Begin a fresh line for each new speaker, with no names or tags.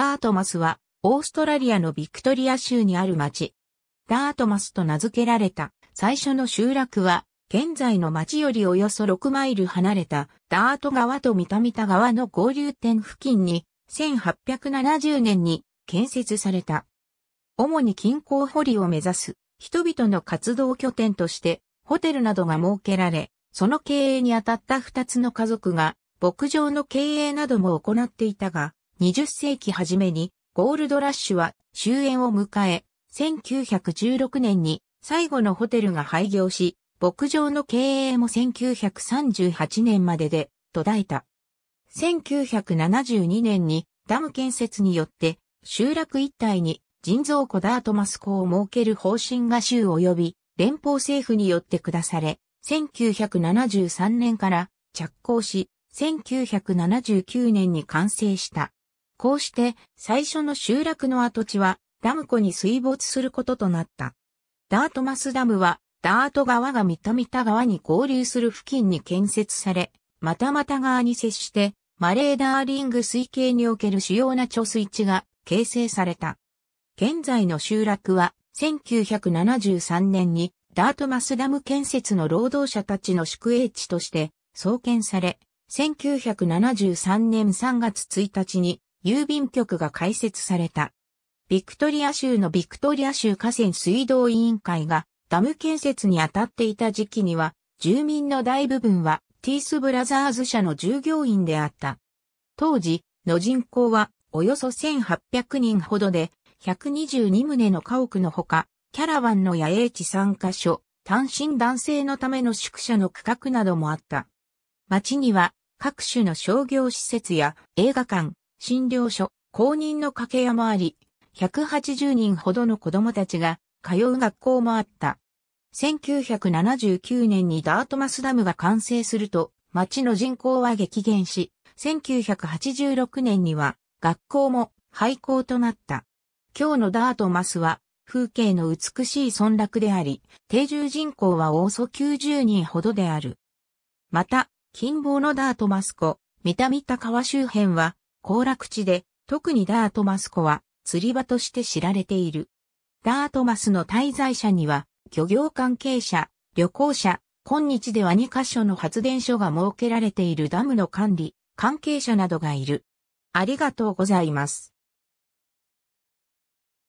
ダートマスは、オーストラリアのビクトリア州にある町。ダートマスと名付けられた最初の集落は、現在の町よりおよそ6マイル離れたダート川と三田三田川の合流点付近に、1870年に建設された。主に近郊掘りを目指す人々の活動拠点としてホテルなどが設けられ、その経営に当たった2つの家族が牧場の経営なども行っていたが、20世紀初めにゴールドラッシュは終焉を迎え、1916年に最後のホテルが廃業し、牧場の経営も1938年までで途絶えた。1972年にダム建設によって集落一帯に人造湖ダートマス湖を設ける方針が州及び連邦政府によって下され、1973年から着工し、1979年に完成した。こうして最初の集落の跡地はダム湖に水没することとなった。ダートマスダムはダート川が三田三田川に合流する付近に建設され、またまた川に接してマレーダーリング水系における主要な貯水池が形成された。現在の集落は1973年にダートマスダム建設の労働者たちの宿営地として創建され、1973年3月1日に郵便局が開設された。ビクトリア州のビクトリア州河川水道委員会がダム建設に当たっていた時期には、住民の大部分はティースブラザーズ社の従業員であった。当時の人口はおよそ1800人ほどで、122棟の家屋のほか、キャラバンの野営地3カ所、単身男性のための宿舎の区画などもあった。町には各種の商業施設や映画館、診療所、公認の掛け屋もあり、180人ほどの子供たちが通う学校もあった。1979年にダートマスダムが完成すると、町の人口は激減し、1986年には学校も廃校となった。今日のダートマスは風景の美しい村落であり、定住人口はおおそ90人ほどである。また、近傍のダートマス湖、三田三田川周辺は行楽地で、特にダートマス湖は釣り場として知られている。ダートマスの滞在者には、漁業関係者、旅行者、今日では2カ所の発電所が設けられているダムの管理、関係者などがいる。ありがとうございます。